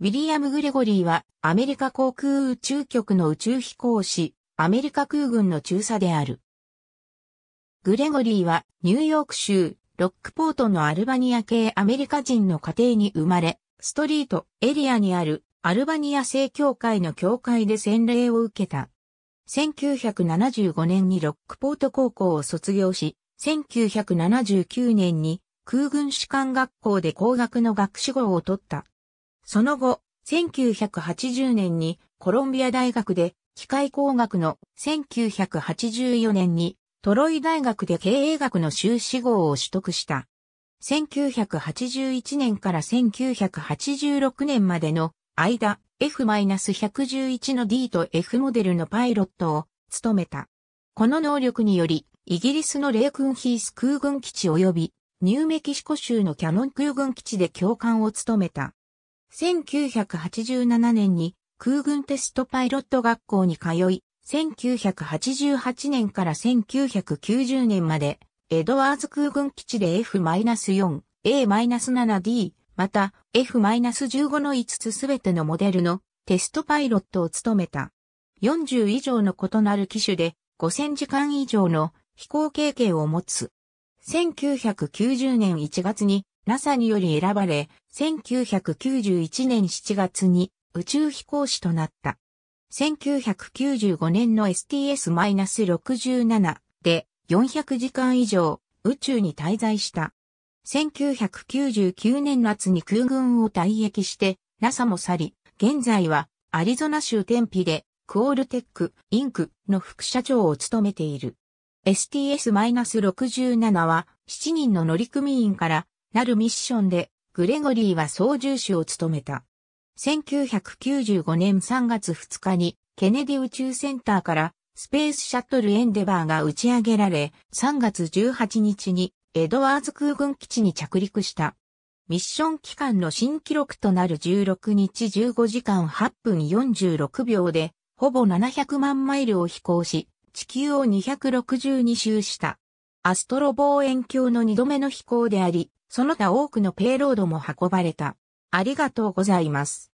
ウィリアム・グレゴリーはアメリカ航空宇宙局の宇宙飛行士、アメリカ空軍の中佐である。グレゴリーはニューヨーク州ロックポートのアルバニア系アメリカ人の家庭に生まれ、ストリートエリアにあるアルバニア正教会の教会で洗礼を受けた。1975年にロックポート高校を卒業し、1979年に空軍士官学校で工学の学士号を取った。その後、1980年にコロンビア大学で機械工学の1984年にトロイ大学で経営学の修士号を取得した。1981年から1986年までの間、F-111 の D と F モデルのパイロットを務めた。この能力により、イギリスのレークンヒース空軍基地及びニューメキシコ州のキャノン空軍基地で教官を務めた。1987年に空軍テストパイロット学校に通い、1988年から1990年まで、エドワーズ空軍基地で F-4、A-7D、また F-15 の5つすべてのモデルのテストパイロットを務めた。40以上の異なる機種で5000時間以上の飛行経験を持つ。1990年1月に NASA により選ばれ、1991年7月に宇宙飛行士となった。1995年の STS-67 で400時間以上宇宙に滞在した。1999年夏に空軍を退役して、NASA も去り、現在はアリゾナ州天日でクオールテック、インクの副社長を務めている。STS-67 は7人の乗組員からなるミッションで、グレゴリーは操縦士を務めた。1995年3月2日に、ケネディ宇宙センターから、スペースシャトルエンデバーが打ち上げられ、3月18日に、エドワーズ空軍基地に着陸した。ミッション期間の新記録となる16日15時間8分46秒で、ほぼ700万マイルを飛行し、地球を262周した。アストロ望遠鏡の2度目の飛行であり、その他多くのペイロードも運ばれた。ありがとうございます。